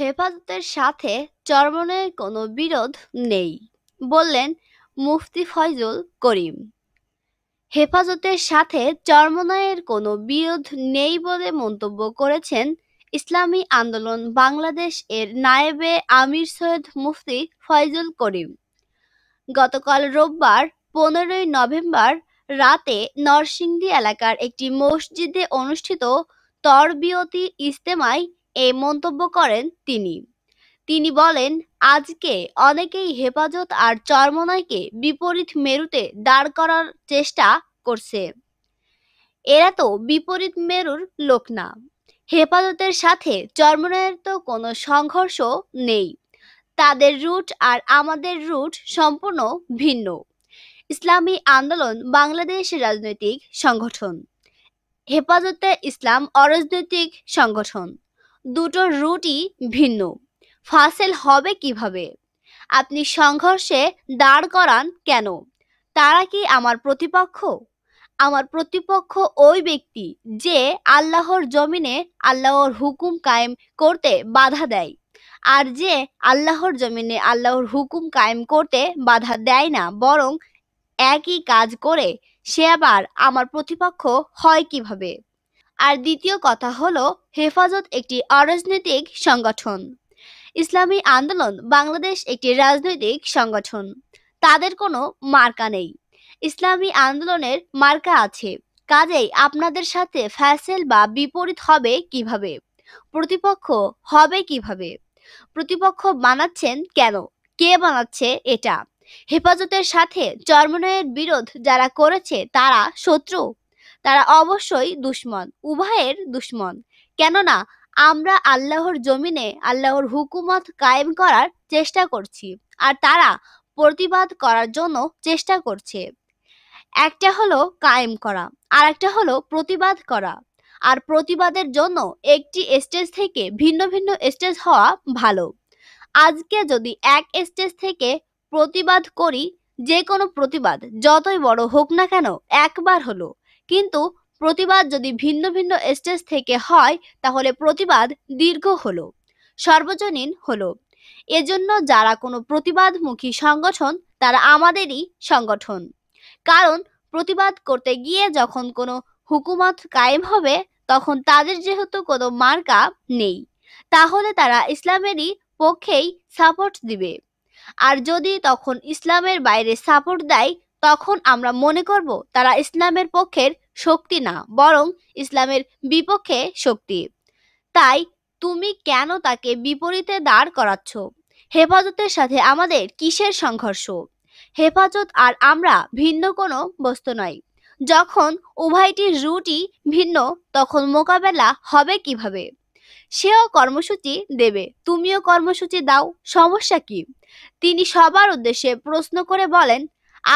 হেফাজতের সাথে চরমনের কোনো বিরোধ নেই বললেন মুফতি ফয়জুল করিম হেফাজতের সাথে চরমনায়ের কোনো বিরোধ নেই বলে মন্তব্য করেছেন ইসলামী আন্দোলন বাংলাদেশ এর নায়েবে আমির সৈয়দ মুফতি ফয়জুল করিম গতকাল রোববার পনেরোই নভেম্বর রাতে নরসিংদী এলাকার একটি মসজিদে অনুষ্ঠিত তরবিয়তি ইজতেমায় এই মন্তব্য করেন তিনি তিনি বলেন আজকে অনেকেই হেফাজত আর চরমনাইকে বিপরীত মেরুতে দাঁড় করার চেষ্টা করছে এরা তো বিপরীত মেরুর লোক না হেফাজতের সাথে চরমনাইয়ের তো কোনো সংঘর্ষ নেই তাদের রুট আর আমাদের রুট সম্পূর্ণ ভিন্ন ইসলামী আন্দোলন বাংলাদেশ রাজনৈতিক সংগঠন হেফাজতে ইসলাম অরাজনৈতিক সংগঠন দুটো রুটই ভিন্ন ফাসেল হবে কিভাবে আপনি সংঘর্ষে দাঁড় করান কেন তারা কি আমার প্রতিপক্ষ আমার প্রতিপক্ষ ওই ব্যক্তি যে আল্লাহর জমিনে আল্লাহর হুকুম কায়েম করতে বাধা দেয় আর যে আল্লাহর জমিনে আল্লাহর হুকুম কায়েম করতে বাধা দেয় না বরং একই কাজ করে সে আবার আমার প্রতিপক্ষ হয় কিভাবে আর দ্বিতীয় কথা হল হেফাজত একটি অরাজনৈতিক সংগঠন ইসলামী আন্দোলন বাংলাদেশ একটি রাজনৈতিক সংগঠন তাদের কোনো মার্কা নেই ইসলামী আন্দোলনের মার্কা আছে কাজেই আপনাদের সাথে ফ্যাসেল বা বিপরীত হবে কিভাবে প্রতিপক্ষ হবে কিভাবে প্রতিপক্ষ বানাচ্ছেন কেন কে বানাচ্ছে এটা হেফাজতের সাথে চর্মনয়ের বিরোধ যারা করেছে তারা শত্রু তারা অবশ্যই দুশ্মন উভয়ের দুশ্মন কেননা আমরা আল্লাহর জমিনে আল্লাহর হুকুমত কায়েম করার চেষ্টা করছি আর তারা প্রতিবাদ করার জন্য চেষ্টা করছে একটা হলো কায়েম করা আর একটা হলো প্রতিবাদ করা আর প্রতিবাদের জন্য একটি স্টেজ থেকে ভিন্ন ভিন্ন স্টেজ হওয়া ভালো আজকে যদি এক স্টেজ থেকে প্রতিবাদ করি যে কোনো প্রতিবাদ যতই বড় হোক না কেন একবার হলো কিন্তু প্রতিবাদ যদি ভিন্ন ভিন্ন স্টেজ থেকে হয় তাহলে প্রতিবাদ দীর্ঘ হলো সর্বজনীন হলো এজন্য যারা কোনো প্রতিবাদমুখী সংগঠন তারা আমাদেরই সংগঠন কারণ প্রতিবাদ করতে গিয়ে যখন কোনো হুকুমত কায়েম হবে তখন তাদের যেহেতু কোনো মার্কা নেই তাহলে তারা ইসলামেরই পক্ষেই সাপোর্ট দিবে আর যদি তখন ইসলামের বাইরে সাপোর্ট দেয় তখন আমরা মনে করব তারা ইসলামের পক্ষের শক্তি না বরং ইসলামের বিপক্ষে শক্তি তাই তুমি কেন তাকে বিপরীতে দাঁড় করাচ্ছ হেফাজতের সাথে আমাদের কিসের সংঘর্ষ হেফাজত আর আমরা ভিন্ন কোনো বস্তু নয় যখন উভয়টির রুটই ভিন্ন তখন মোকাবেলা হবে কিভাবে সেও কর্মসূচি দেবে তুমিও কর্মসূচি দাও সমস্যা কি তিনি সবার উদ্দেশ্যে প্রশ্ন করে বলেন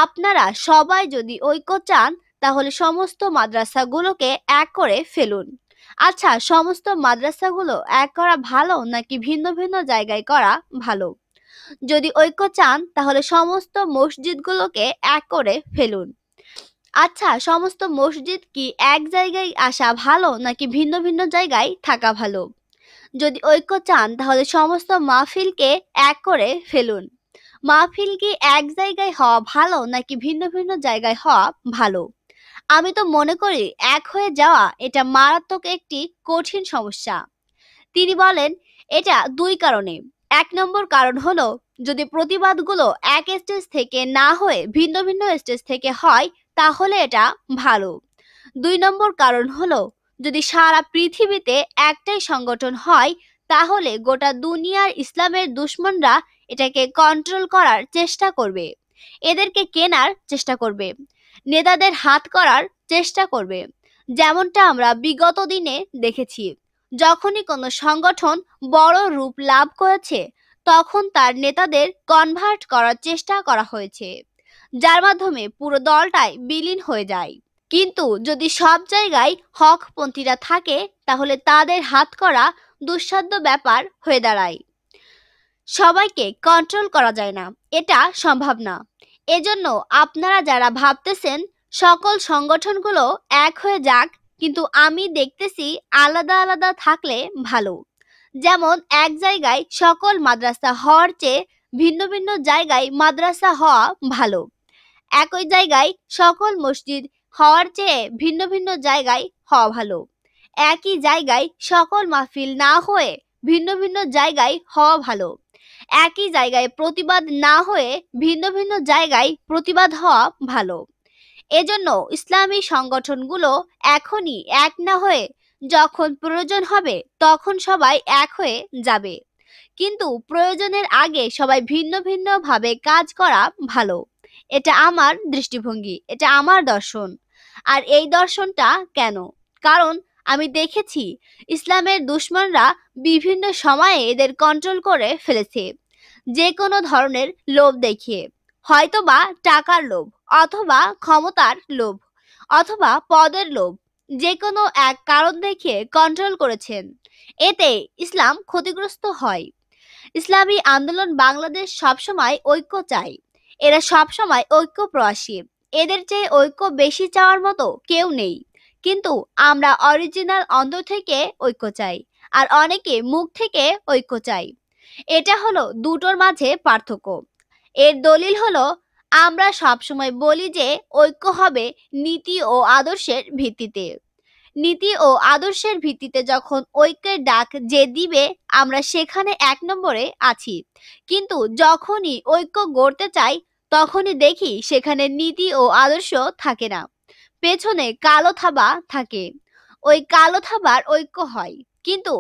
আপনারা সবাই যদি ঐক্য চান তাহলে সমস্ত মাদ্রাসাগুলোকে এক করে ফেলুন আচ্ছা সমস্ত মাদ্রাসাগুলো এক করা ভালো নাকি ভিন্ন ভিন্ন জায়গায় করা ভালো যদি ঐক্য চান তাহলে সমস্ত মসজিদগুলোকে এক করে ফেলুন আচ্ছা সমস্ত মসজিদ কি এক জায়গায় আসা ভালো নাকি ভিন্ন ভিন্ন জায়গায় থাকা ভালো যদি ঐক্য চান তাহলে সমস্ত মাহফিলকে এক করে ফেলুন মাহফিল কি এক জায়গায় হওয়া ভালো নাকি ভিন্ন ভিন্ন জায়গায় হওয়া ভালো আমি তো মনে করি এক হয়ে যাওয়া এটা মারাত্মক একটি কঠিন সমস্যা তিনি বলেন এটা দুই কারণে এক নম্বর কারণ হলো যদি প্রতিবাদগুলো এক স্টেজ থেকে না হয়ে ভিন্ন ভিন্ন স্টেজ থেকে হয় তাহলে এটা ভালো দুই নম্বর কারণ হলো যদি সারা পৃথিবীতে একটাই সংগঠন হয় তাহলে গোটা দুনিয়ার ইসলামের দুশ্মনরা এটাকে কন্ট্রোল করার চেষ্টা করবে এদেরকে কেনার চেষ্টা করবে নেতাদের হাত করার চেষ্টা করবে যেমনটা আমরা বিগত দিনে দেখেছি যখনই কোনো সংগঠন বড় রূপ লাভ করেছে তখন তার নেতাদের কনভার্ট করার চেষ্টা করা হয়েছে যার মাধ্যমে পুরো দলটাই বিলীন হয়ে যায় কিন্তু যদি সব জায়গায় হকপন্থীরা থাকে তাহলে তাদের হাত করা দুঃসাধ্য ব্যাপার হয়ে দাঁড়ায় সবাইকে কন্ট্রোল করা যায় না এটা সম্ভব না এজন্য আপনারা যারা ভাবতেছেন সকল সংগঠনগুলো এক হয়ে যাক কিন্তু আমি দেখতেছি আলাদা আলাদা থাকলে ভালো যেমন এক জায়গায় সকল মাদ্রাসা হওয়ার চেয়ে ভিন্ন ভিন্ন জায়গায় মাদ্রাসা হওয়া ভালো একই জায়গায় সকল মসজিদ হওয়ার চেয়ে ভিন্ন ভিন্ন জায়গায় হওয়া ভালো একই জায়গায় সকল মাহফিল না হয়ে ভিন্ন ভিন্ন জায়গায় হওয়া ভালো একই জায়গায় প্রতিবাদ না হয়ে ভিন্ন ভিন্ন জায়গায় প্রতিবাদ হওয়া ভালো এজন্য ইসলামী সংগঠনগুলো এখনই এক না হয়ে যখন প্রয়োজন হবে তখন সবাই এক হয়ে যাবে কিন্তু প্রয়োজনের আগে সবাই ভিন্ন ভিন্নভাবে কাজ করা ভালো এটা আমার দৃষ্টিভঙ্গি এটা আমার দর্শন আর এই দর্শনটা কেন কারণ আমি দেখেছি ইসলামের দুশ্মনরা বিভিন্ন সময়ে এদের কন্ট্রোল করে ফেলেছে যে কোনো ধরনের লোভ দেখিয়ে হয়তোবা টাকার লোভ অথবা ক্ষমতার লোভ অথবা পদের লোভ যে কোনো এক কারণ দেখিয়ে কন্ট্রোল করেছেন এতে ইসলাম ক্ষতিগ্রস্ত হয় ইসলামী আন্দোলন বাংলাদেশ সবসময় ঐক্য চায় এরা সবসময় ঐক্য প্রয়াসী এদের চেয়ে ঐক্য বেশি চাওয়ার মতো কেউ নেই কিন্তু আমরা অরিজিনাল অন্তর থেকে ঐক্য চাই আর অনেকে মুখ থেকে ঐক্য চাই এটা হলো দুটোর মাঝে পার্থক্য এর দলিল হলো আমরা সবসময় বলি যে ঐক্য হবে নীতি ও আদর্শের ভিত্তিতে নীতি ও আদর্শের ভিত্তিতে যখন ঐক্যের ডাক যে দিবে আমরা সেখানে এক নম্বরে আছি কিন্তু যখনই ঐক্য গড়তে চাই তখনই দেখি সেখানে নীতি ও আদর্শ থাকে না পেছনে কালো থাবা থাকে ওই কালো থাবার ঐক্য হয় কিন্তু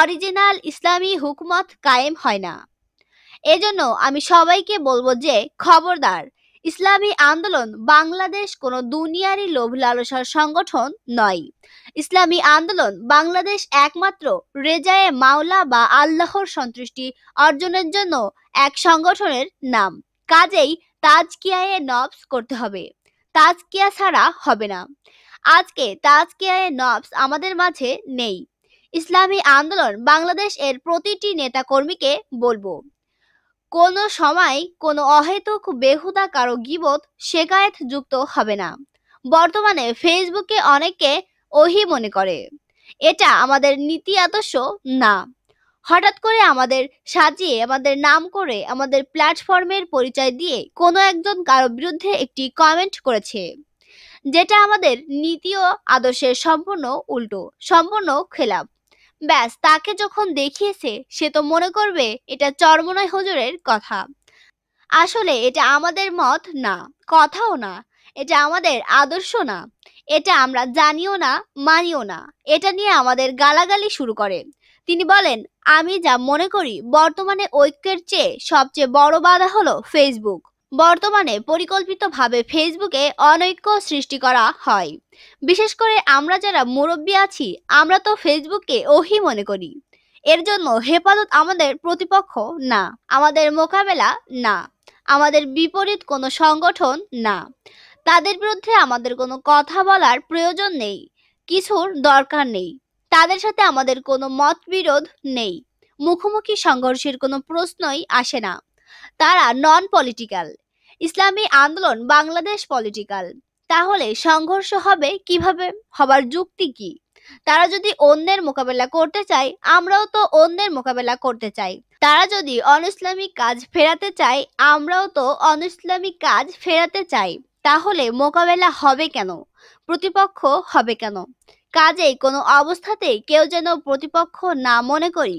অরিজিনাল ইসলামী হুকুমত কায়েম হয় না এজন্য আমি সবাইকে বলবো যে খবরদার ইসলামী আন্দোলন বাংলাদেশ কোনো দুনিয়ারই লোভ লালসার সংগঠন নয় ইসলামী আন্দোলন বাংলাদেশ একমাত্র রেজায়ে মাওলা বা আল্লাহর সন্তুষ্টি অর্জনের জন্য এক সংগঠনের নাম কাজেই তাজকিয়ায়ে নবস করতে হবে তাজকিয়া ছাড়া হবে না আজকে তাজকিয়ায় নবস আমাদের মাঝে নেই ইসলামী আন্দোলন বাংলাদেশ এর প্রতিটি নেতা কর্মীকে বলবো কোনো সময় কোনো অহেতুক বেহুদা কারো গিবত শেখায়েত যুক্ত হবে না বর্তমানে ফেসবুকে অনেকে ওহি মনে করে এটা আমাদের নীতি আদর্শ না হঠাৎ করে আমাদের সাজিয়ে আমাদের নাম করে আমাদের প্ল্যাটফর্মের পরিচয় দিয়ে কোনো একজন কারো বিরুদ্ধে একটি কমেন্ট করেছে যেটা আমাদের নীতি ও আদর্শের সম্পূর্ণ উল্টো সম্পূর্ণ খেলাপ ব্যাস তাকে যখন দেখিয়েছে সে তো মনে করবে এটা চরমনয় হজুরের কথা আসলে এটা আমাদের মত না কথাও না এটা আমাদের আদর্শ না এটা আমরা জানিও না মানিও না এটা নিয়ে আমাদের গালাগালি শুরু করে তিনি বলেন আমি যা মনে করি বর্তমানে ঐক্যের চেয়ে সবচেয়ে বড় বাধা হলো ফেসবুক বর্তমানে পরিকল্পিতভাবে ফেসবুকে অনৈক্য সৃষ্টি করা হয় বিশেষ করে আমরা যারা মুরব্বী আছি আমরা তো ফেসবুককে ওহি মনে করি এর জন্য হেফাজত আমাদের প্রতিপক্ষ না আমাদের মোকাবেলা না আমাদের বিপরীত কোনো সংগঠন না তাদের বিরুদ্ধে আমাদের কোনো কথা বলার প্রয়োজন নেই কিছুর দরকার নেই তাদের সাথে আমাদের কোনো মতবিরোধ নেই মুখোমুখি সংঘর্ষের কোনো প্রশ্নই আসে না তারা নন পলিটিক্যাল ইসলামী আন্দোলন বাংলাদেশ পলিটিক্যাল তাহলে সংঘর্ষ হবে কিভাবে হবার যুক্তি কি তারা যদি অন্যের মোকাবেলা করতে চায় আমরাও তো অন্যের মোকাবেলা করতে চাই তারা যদি অনইসলামিক কাজ ফেরাতে চায় আমরাও তো অনইসলামিক কাজ ফেরাতে চাই তাহলে মোকাবেলা হবে কেন প্রতিপক্ষ হবে কেন কাজেই কোনো অবস্থাতেই কেউ যেন প্রতিপক্ষ না মনে করি